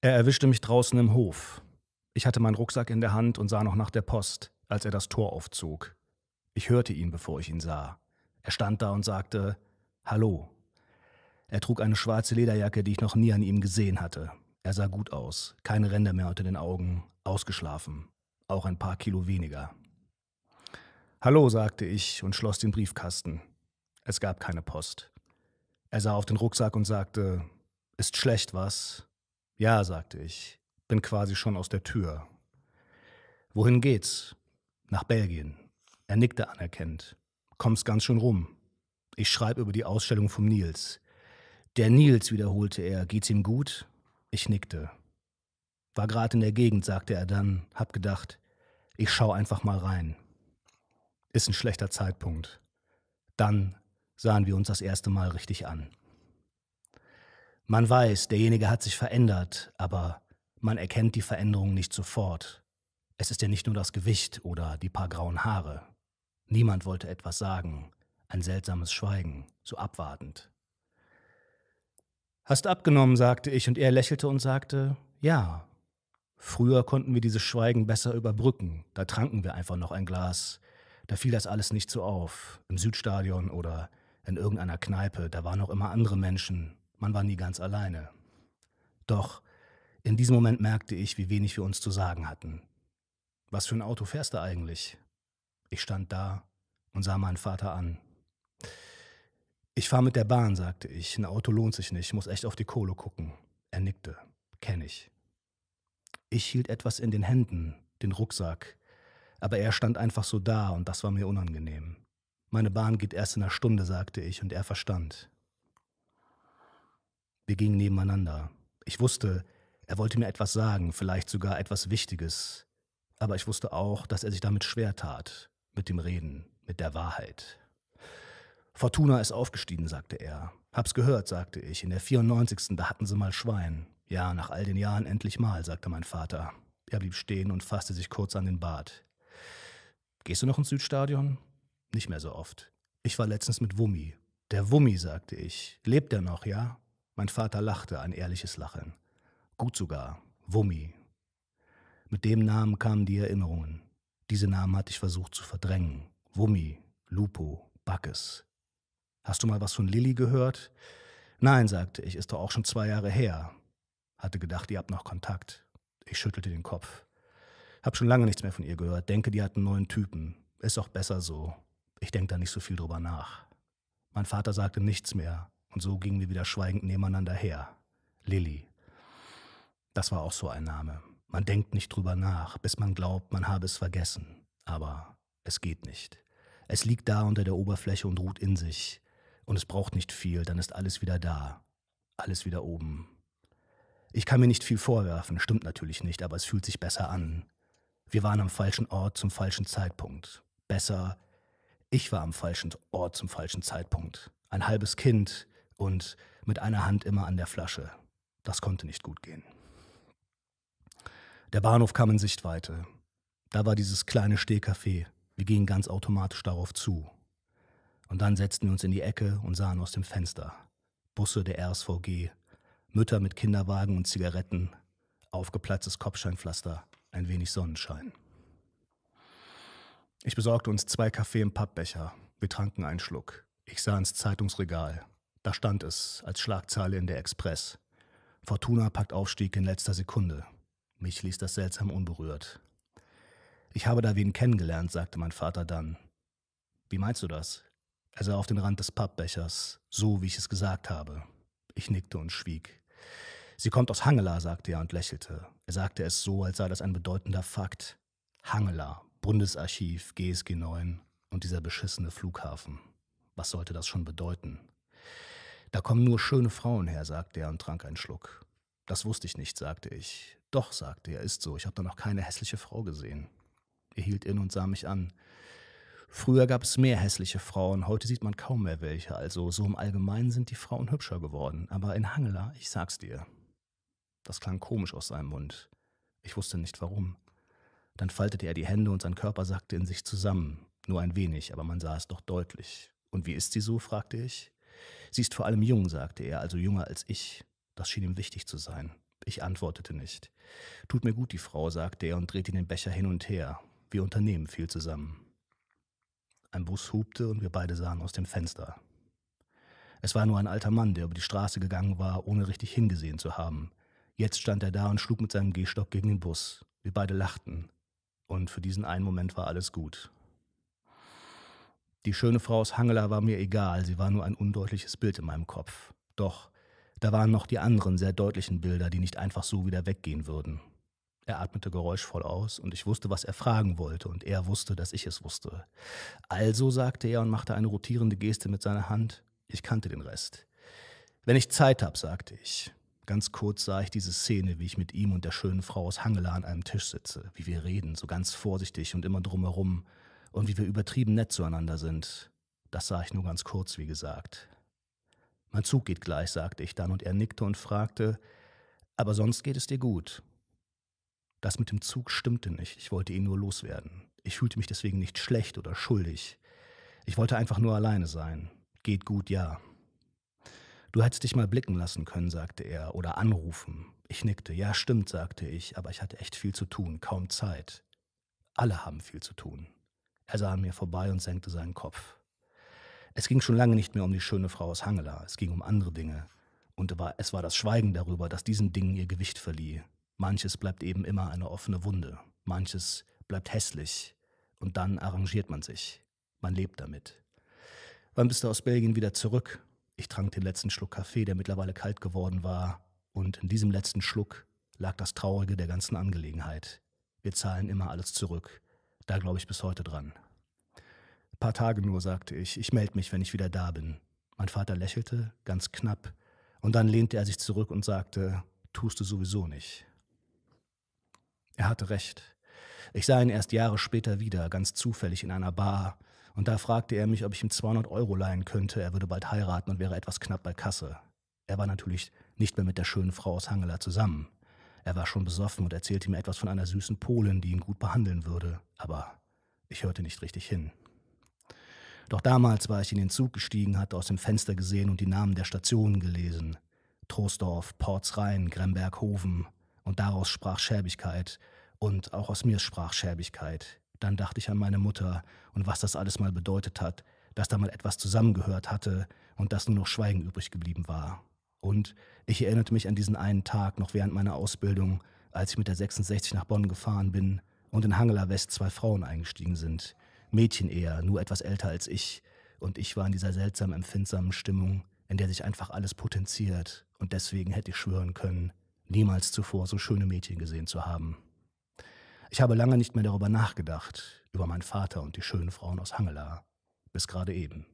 Er erwischte mich draußen im Hof. Ich hatte meinen Rucksack in der Hand und sah noch nach der Post, als er das Tor aufzog. Ich hörte ihn, bevor ich ihn sah. Er stand da und sagte Hallo. Er trug eine schwarze Lederjacke, die ich noch nie an ihm gesehen hatte. Er sah gut aus, keine Ränder mehr unter den Augen, ausgeschlafen, auch ein paar Kilo weniger. Hallo, sagte ich und schloss den Briefkasten. Es gab keine Post. Er sah auf den Rucksack und sagte Ist schlecht was? Ja, sagte ich, bin quasi schon aus der Tür. Wohin geht's? Nach Belgien. Er nickte anerkennend. Kommst ganz schön rum. Ich schreibe über die Ausstellung vom Nils. Der Nils, wiederholte er, geht's ihm gut? Ich nickte. War gerade in der Gegend, sagte er dann, hab gedacht, ich schau einfach mal rein. Ist ein schlechter Zeitpunkt. Dann sahen wir uns das erste Mal richtig an. Man weiß, derjenige hat sich verändert, aber man erkennt die Veränderung nicht sofort. Es ist ja nicht nur das Gewicht oder die paar grauen Haare. Niemand wollte etwas sagen, ein seltsames Schweigen, so abwartend. Hast abgenommen, sagte ich, und er lächelte und sagte, ja. Früher konnten wir dieses Schweigen besser überbrücken, da tranken wir einfach noch ein Glas, da fiel das alles nicht so auf, im Südstadion oder in irgendeiner Kneipe, da waren noch immer andere Menschen, man war nie ganz alleine. Doch in diesem Moment merkte ich, wie wenig wir uns zu sagen hatten. Was für ein Auto fährst du eigentlich? Ich stand da und sah meinen Vater an. Ich fahre mit der Bahn, sagte ich. Ein Auto lohnt sich nicht, muss echt auf die Kohle gucken. Er nickte. Kenn ich. Ich hielt etwas in den Händen, den Rucksack. Aber er stand einfach so da und das war mir unangenehm. Meine Bahn geht erst in einer Stunde, sagte ich, und er verstand. Wir gingen nebeneinander. Ich wusste, er wollte mir etwas sagen, vielleicht sogar etwas Wichtiges. Aber ich wusste auch, dass er sich damit schwer tat, mit dem Reden, mit der Wahrheit. Fortuna ist aufgestiegen, sagte er. Hab's gehört, sagte ich. In der 94. da hatten sie mal Schwein. Ja, nach all den Jahren endlich mal, sagte mein Vater. Er blieb stehen und fasste sich kurz an den Bart. Gehst du noch ins Südstadion? Nicht mehr so oft. Ich war letztens mit Wummi. Der Wummi, sagte ich. Lebt er noch, ja? Mein Vater lachte ein ehrliches Lachen. Gut sogar, Wummi. Mit dem Namen kamen die Erinnerungen. Diese Namen hatte ich versucht zu verdrängen. Wummi, Lupo, Backes. Hast du mal was von Lilly gehört? Nein, sagte ich, ist doch auch schon zwei Jahre her. Hatte gedacht, ihr habt noch Kontakt. Ich schüttelte den Kopf. Hab schon lange nichts mehr von ihr gehört. Denke, die hat einen neuen Typen. Ist auch besser so. Ich denke da nicht so viel drüber nach. Mein Vater sagte nichts mehr, und so gingen wir wieder schweigend nebeneinander her. Lilly. Das war auch so ein Name. Man denkt nicht drüber nach, bis man glaubt, man habe es vergessen. Aber es geht nicht. Es liegt da unter der Oberfläche und ruht in sich. Und es braucht nicht viel, dann ist alles wieder da. Alles wieder oben. Ich kann mir nicht viel vorwerfen, stimmt natürlich nicht, aber es fühlt sich besser an. Wir waren am falschen Ort zum falschen Zeitpunkt. Besser, ich war am falschen Ort zum falschen Zeitpunkt. Ein halbes Kind, und mit einer Hand immer an der Flasche. Das konnte nicht gut gehen. Der Bahnhof kam in Sichtweite. Da war dieses kleine Stehcafé. Wir gingen ganz automatisch darauf zu. Und dann setzten wir uns in die Ecke und sahen aus dem Fenster. Busse der RSVG, Mütter mit Kinderwagen und Zigaretten, aufgeplatztes Kopfscheinpflaster, ein wenig Sonnenschein. Ich besorgte uns zwei Kaffee im Pappbecher. Wir tranken einen Schluck. Ich sah ins Zeitungsregal. Da stand es als Schlagzeile in der Express. Fortuna packt Aufstieg in letzter Sekunde. Mich ließ das seltsam unberührt. Ich habe da wen kennengelernt, sagte mein Vater dann. Wie meinst du das? Er sah auf den Rand des Pappbechers, so wie ich es gesagt habe. Ich nickte und schwieg. Sie kommt aus Hangela, sagte er und lächelte. Er sagte es so, als sei das ein bedeutender Fakt. Hangela, Bundesarchiv, GSG 9 und dieser beschissene Flughafen. Was sollte das schon bedeuten? Da kommen nur schöne Frauen her, sagte er und trank einen Schluck. Das wusste ich nicht, sagte ich. Doch, sagte er, ist so. Ich habe da noch keine hässliche Frau gesehen. Er hielt inne und sah mich an. Früher gab es mehr hässliche Frauen, heute sieht man kaum mehr welche, also so im Allgemeinen sind die Frauen hübscher geworden. Aber in Hangela, ich sag's dir. Das klang komisch aus seinem Mund. Ich wusste nicht warum. Dann faltete er die Hände und sein Körper sackte in sich zusammen. Nur ein wenig, aber man sah es doch deutlich. Und wie ist sie so? fragte ich. Sie ist vor allem jung, sagte er, also jünger als ich. Das schien ihm wichtig zu sein. Ich antwortete nicht. Tut mir gut, die Frau, sagte er und drehte den Becher hin und her. Wir unternehmen viel zusammen. Ein Bus hupte und wir beide sahen aus dem Fenster. Es war nur ein alter Mann, der über die Straße gegangen war, ohne richtig hingesehen zu haben. Jetzt stand er da und schlug mit seinem Gehstock gegen den Bus. Wir beide lachten. Und für diesen einen Moment war alles gut. Die schöne Frau aus Hangela war mir egal, sie war nur ein undeutliches Bild in meinem Kopf. Doch, da waren noch die anderen sehr deutlichen Bilder, die nicht einfach so wieder weggehen würden. Er atmete geräuschvoll aus, und ich wusste, was er fragen wollte, und er wusste, dass ich es wusste. Also sagte er und machte eine rotierende Geste mit seiner Hand. Ich kannte den Rest. Wenn ich Zeit habe, sagte ich. Ganz kurz sah ich diese Szene, wie ich mit ihm und der schönen Frau aus Hangela an einem Tisch sitze, wie wir reden, so ganz vorsichtig und immer drumherum und wie wir übertrieben nett zueinander sind. Das sah ich nur ganz kurz, wie gesagt. Mein Zug geht gleich, sagte ich dann, und er nickte und fragte, aber sonst geht es dir gut. Das mit dem Zug stimmte nicht, ich wollte ihn nur loswerden. Ich fühlte mich deswegen nicht schlecht oder schuldig. Ich wollte einfach nur alleine sein. Geht gut, ja. Du hättest dich mal blicken lassen können, sagte er, oder anrufen. Ich nickte. Ja, stimmt, sagte ich, aber ich hatte echt viel zu tun, kaum Zeit. Alle haben viel zu tun. Er also sah an mir vorbei und senkte seinen Kopf. Es ging schon lange nicht mehr um die schöne Frau aus Hangela, es ging um andere Dinge. Und es war das Schweigen darüber, das diesen Dingen ihr Gewicht verlieh. Manches bleibt eben immer eine offene Wunde, manches bleibt hässlich, und dann arrangiert man sich. Man lebt damit. Wann bist du aus Belgien wieder zurück? Ich trank den letzten Schluck Kaffee, der mittlerweile kalt geworden war, und in diesem letzten Schluck lag das Traurige der ganzen Angelegenheit. Wir zahlen immer alles zurück. Da glaube ich bis heute dran. Ein paar Tage nur, sagte ich. Ich melde mich, wenn ich wieder da bin. Mein Vater lächelte, ganz knapp, und dann lehnte er sich zurück und sagte, tust du sowieso nicht. Er hatte recht. Ich sah ihn erst Jahre später wieder, ganz zufällig in einer Bar, und da fragte er mich, ob ich ihm 200 Euro leihen könnte, er würde bald heiraten und wäre etwas knapp bei Kasse. Er war natürlich nicht mehr mit der schönen Frau aus Hangela zusammen. Er war schon besoffen und erzählte mir etwas von einer süßen Polin, die ihn gut behandeln würde, aber ich hörte nicht richtig hin. Doch damals war ich in den Zug gestiegen, hatte aus dem Fenster gesehen und die Namen der Stationen gelesen. Troisdorf, Portsrhein, Gremberghofen. Und daraus sprach Schäbigkeit. Und auch aus mir sprach Schäbigkeit. Dann dachte ich an meine Mutter und was das alles mal bedeutet hat, dass da mal etwas zusammengehört hatte und dass nur noch Schweigen übrig geblieben war. Und ich erinnerte mich an diesen einen Tag noch während meiner Ausbildung, als ich mit der 66 nach Bonn gefahren bin und in Hangela West zwei Frauen eingestiegen sind. Mädchen eher, nur etwas älter als ich. Und ich war in dieser seltsam empfindsamen Stimmung, in der sich einfach alles potenziert. Und deswegen hätte ich schwören können, niemals zuvor so schöne Mädchen gesehen zu haben. Ich habe lange nicht mehr darüber nachgedacht, über meinen Vater und die schönen Frauen aus Hangela. Bis gerade eben.